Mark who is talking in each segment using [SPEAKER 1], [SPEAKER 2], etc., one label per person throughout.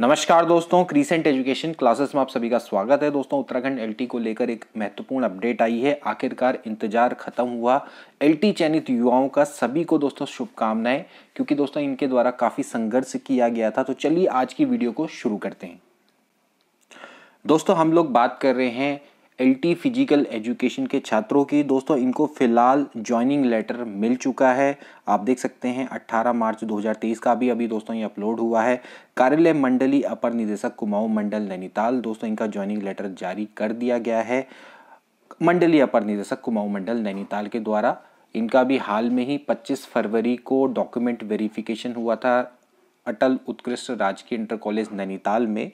[SPEAKER 1] नमस्कार दोस्तों crescent education classes में आप सभी का स्वागत है दोस्तों उत्तराखंड एलटी को लेकर एक महत्वपूर्ण अपडेट आई है आखिरकार इंतजार खत्म हुआ एलटी चयनित युवाओं का सभी को दोस्तों शुभकामनाएं क्योंकि दोस्तों इनके द्वारा काफ़ी संघर्ष किया गया था तो चलिए आज की वीडियो को शुरू करते हैं दोस्तों हम लोग बात कर रहे हैं एल फिजिकल एजुकेशन के छात्रों की दोस्तों इनको फ़िलहाल ज्वाइनिंग लेटर मिल चुका है आप देख सकते हैं 18 मार्च 2023 का भी अभी दोस्तों ये अपलोड हुआ है कार्यालय मंडली अपर निदेशक कुमाऊं मंडल नैनीताल दोस्तों इनका ज्वाइनिंग लेटर जारी कर दिया गया है मंडली अपर निदेशक कुमाऊं मंडल नैनीताल के द्वारा इनका भी हाल में ही पच्चीस फरवरी को डॉक्यूमेंट वेरिफिकेशन हुआ था अटल उत्कृष्ट राजकीय इंटर कॉलेज नैनीताल में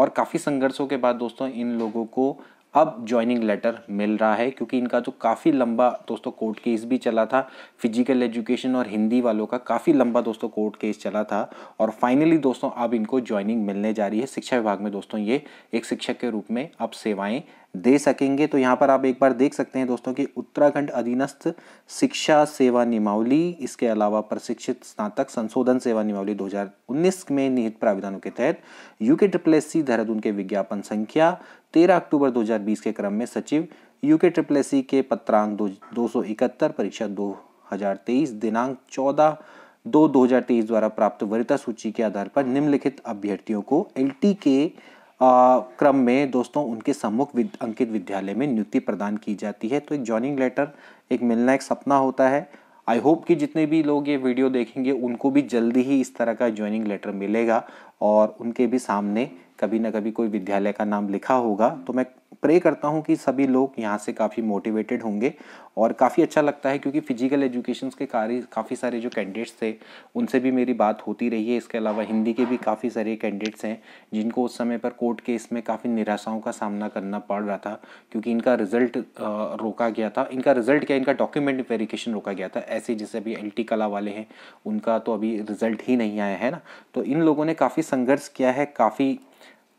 [SPEAKER 1] और काफ़ी संघर्षों के बाद दोस्तों इन लोगों को अब ज्वाइनिंग लेटर मिल रहा है क्योंकि इनका तो काफ़ी लंबा दोस्तों कोर्ट केस भी चला था फिजिकल एजुकेशन और हिंदी वालों का काफ़ी लंबा दोस्तों कोर्ट केस चला था और फाइनली दोस्तों अब इनको ज्वाइनिंग मिलने जा रही है शिक्षा विभाग में दोस्तों ये एक शिक्षक के रूप में अब सेवाएँ दे सकेंगे तो यहाँ पर आप एक बार देख सकते हैं दोस्तों कि उत्तराखंड अधीनस्थ शिक्षा सेवा नियमावली इसके अलावा प्रशिक्षित स्नातक संशोधन सेवा नियमावली 2019 में निहित प्राविधानों के तहत UK triple S C Dehradun के विज्ञापन संख्या 13 अक्टूबर 2020 के क्रम में सचिव यूके ट्रिपल एस सी के पत्रांक दो सौ परीक्षा दो दिनांक चौदह दो दो द्वारा प्राप्त वरिता सूची के आधार पर निम्नलिखित अभ्यर्थियों को एल के क्रम में दोस्तों उनके सम्मुख विद, अंकित विद्यालय में नियुक्ति प्रदान की जाती है तो एक जॉइनिंग लेटर एक मिलना एक सपना होता है आई होप कि जितने भी लोग ये वीडियो देखेंगे उनको भी जल्दी ही इस तरह का ज्वाइनिंग लेटर मिलेगा और उनके भी सामने कभी ना कभी कोई विद्यालय का नाम लिखा होगा तो मैं प्रे करता हूँ कि सभी लोग यहाँ से काफ़ी मोटिवेटेड होंगे और काफ़ी अच्छा लगता है क्योंकि फिजिकल एजुकेशन के कार्य काफ़ी सारे जो कैंडिडेट्स थे उनसे भी मेरी बात होती रही है इसके अलावा हिंदी के भी काफ़ी सारे कैंडिडेट्स हैं जिनको उस समय पर कोर्ट केस में काफ़ी निराशाओं का सामना करना पड़ रहा था क्योंकि इनका रिजल्ट रोका गया था इनका रिजल्ट क्या इनका डॉक्यूमेंट वेरिफिकेशन रोका गया था ऐसे जैसे अभी एल कला वाले हैं उनका तो अभी रिजल्ट ही नहीं आया है ना तो इन लोगों ने काफ़ी संघर्ष किया है काफ़ी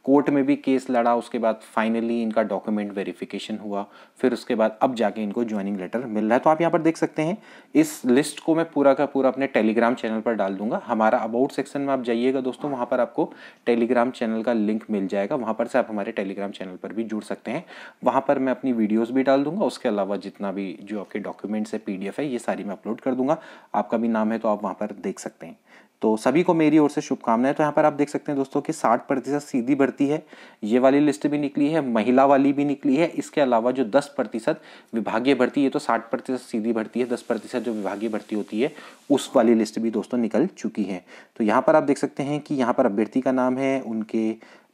[SPEAKER 1] कोर्ट में भी केस लड़ा उसके बाद फाइनली इनका डॉक्यूमेंट वेरिफिकेशन हुआ फिर उसके बाद अब जाके इनको ज्वाइनिंग लेटर मिल रहा है तो आप यहाँ पर देख सकते हैं इस लिस्ट को मैं पूरा का पूरा अपने टेलीग्राम चैनल पर डाल दूंगा हमारा अबाउट सेक्शन में आप जाइएगा दोस्तों वहाँ पर आपको टेलीग्राम चैनल का लिंक मिल जाएगा वहाँ पर से आप हमारे टेलीग्राम चैनल पर भी जुड़ सकते हैं वहाँ पर मैं अपनी वीडियोज़ भी डाल दूंगा उसके अलावा जितना भी जो आपके डॉक्यूमेंट्स है पी है ये सारी मैं अपलोड कर दूंगा आपका भी नाम है तो आप वहाँ पर देख सकते हैं तो सभी को मेरी ओर से शुभकामनाएं तो यहाँ पर आप देख सकते हैं दोस्तों कि साठ प्रतिशत सीधी भर्ती है ये वाली लिस्ट भी निकली है महिला वाली भी निकली है इसके अलावा जो दस प्रतिशत विभागीय भर्ती ये तो साठ प्रतिशत सीधी भर्ती है दस प्रतिशत जो विभागीय भर्ती होती है उस वाली लिस्ट भी दोस्तों निकल चुकी है तो यहाँ पर आप देख सकते हैं कि यहाँ पर अभ्यर्थी का नाम है उनके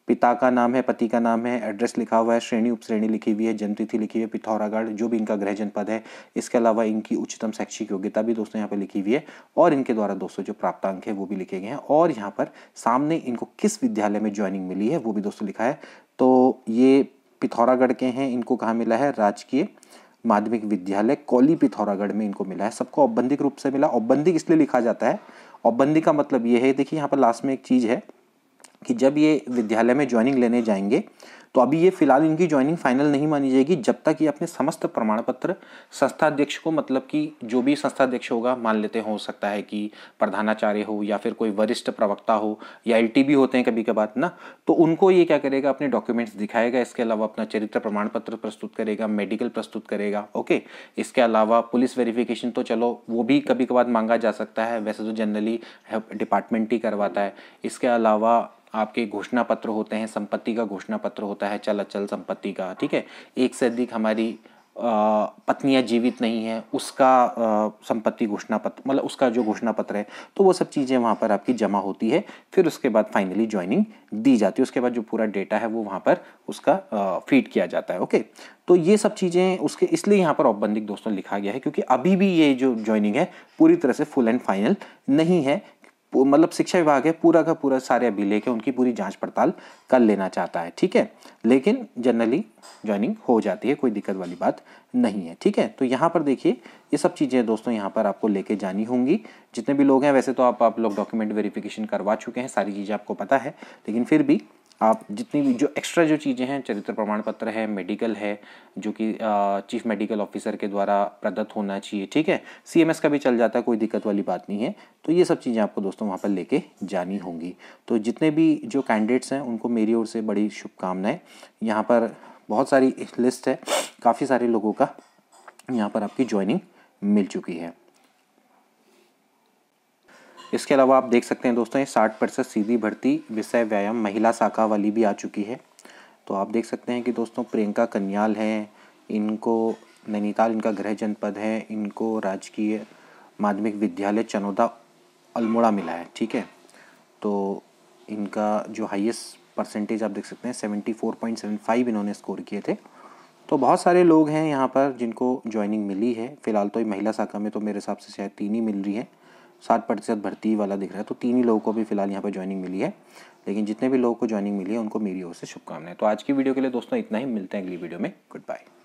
[SPEAKER 1] पिता का नाम है पति का नाम है एड्रेस लिखा हुआ है श्रेणी उपश्रेणी लिखी हुई है जन्मतिथि लिखी हुई है पिथौरागढ़ जो भी इनका गृह जनपद है इसके अलावा इनकी उच्चतम शैक्षिक योग्यता भी दोस्तों यहाँ पर लिखी हुई है और इनके द्वारा दोस्तों जो प्राप्तांक है वो भी लिखे गए हैं और यहाँ पर सामने इनको किस विद्यालय में ज्वाइनिंग मिली है वो भी दोस्तों लिखा है तो ये पिथौरागढ़ के हैं इनको कहाँ मिला है राजकीय माध्यमिक विद्यालय कौली पिथौरागढ़ में इनको मिला है सबको औबंधिक रूप से मिला औबंधिक इसलिए लिखा जाता है औबंधिक का मतलब ये है देखिए यहाँ पर लास्ट में एक चीज़ है कि जब ये विद्यालय में ज्वाइनिंग लेने जाएंगे तो अभी ये फिलहाल इनकी ज्वाइनिंग फाइनल नहीं मानी जाएगी जब तक ये अपने समस्त प्रमाण पत्र संस्थाध्यक्ष को मतलब कि जो भी संस्थाध्यक्ष होगा मान लेते हो सकता है कि प्रधानाचार्य हो या फिर कोई वरिष्ठ प्रवक्ता हो या एल भी होते हैं कभी कभार ना तो उनको ये क्या करेगा अपने डॉक्यूमेंट्स दिखाएगा इसके अलावा अपना चरित्र प्रमाण पत्र प्रस्तुत करेगा मेडिकल प्रस्तुत करेगा ओके इसके अलावा पुलिस वेरिफिकेशन तो चलो वो भी कभी कभार मांगा जा सकता है वैसे तो जनरली डिपार्टमेंट ही करवाता है इसके अलावा आपके घोषणा पत्र होते हैं संपत्ति का घोषणा पत्र होता है चल अचल संपत्ति का ठीक है एक से अधिक हमारी पत्नियां जीवित नहीं हैं उसका संपत्ति घोषणा पत्र मतलब उसका जो घोषणा पत्र है तो वो सब चीज़ें वहाँ पर आपकी जमा होती है फिर उसके बाद फाइनली ज्वाइनिंग दी जाती है उसके बाद जो पूरा डेटा है वो वहाँ पर उसका फीड किया जाता है ओके तो ये सब चीज़ें उसके इसलिए यहाँ पर औपबंधिक दोस्तों लिखा गया है क्योंकि अभी भी ये जो ज्वाइनिंग है पूरी तरह से फुल एंड फाइनल नहीं है मतलब शिक्षा विभाग है पूरा का पूरा सारे अभी लेके उनकी पूरी जांच पड़ताल कर लेना चाहता है ठीक है लेकिन जनरली ज्वाइनिंग हो जाती है कोई दिक्कत वाली बात नहीं है ठीक है तो यहाँ पर देखिए ये सब चीज़ें दोस्तों यहाँ पर आपको लेके जानी होंगी जितने भी लोग हैं वैसे तो आप आप लोग डॉक्यूमेंट वेरिफिकेशन करवा चुके हैं सारी चीज़ें आपको पता है लेकिन फिर भी आप जितनी भी जो एक्स्ट्रा जो चीज़ें हैं चरित्र प्रमाण पत्र है मेडिकल है जो कि चीफ मेडिकल ऑफिसर के द्वारा प्रदत्त होना चाहिए ठीक है सी का भी चल जाता है कोई दिक्कत वाली बात नहीं है तो ये सब चीज़ें आपको दोस्तों वहाँ पर लेके जानी होंगी तो जितने भी जो कैंडिडेट्स हैं उनको मेरी ओर से बड़ी शुभकामनाएँ यहाँ पर बहुत सारी लिस्ट है काफ़ी सारे लोगों का यहाँ पर आपकी ज्वाइनिंग मिल चुकी है इसके अलावा आप देख सकते हैं दोस्तों ये साठ प्रतिशत सीधी भर्ती विषय व्यायाम महिला शाखा वाली भी आ चुकी है तो आप देख सकते हैं कि दोस्तों प्रियंका कन्याल हैं इनको नैनीताल इनका गृह जनपद है इनको राजकीय माध्यमिक विद्यालय चनौदा अल्मोड़ा मिला है ठीक है तो इनका जो हाइएस्ट परसेंटेज आप देख सकते हैं seventy four point seven five इन्होंने स्कोर किए थे तो बहुत सारे लोग हैं यहाँ पर जिनको ज्वाइनिंग मिली है फ़िलहाल तो ये महिला शाखा में तो मेरे हिसाब से शायद तीन ही मिल रही है सात प्रतिशत भर्ती वाला दिख रहा है तो तीन ही लोगों को भी फिलहाल यहाँ पर ज्वाइनिंग मिली है लेकिन जितने भी लोगों को ज्वाइनिंग मिली है उनको मेरी ओर से शुभकामनाएं तो आज की वीडियो के लिए दोस्तों इतना ही मिलते हैं अगली वीडियो में गुड बाय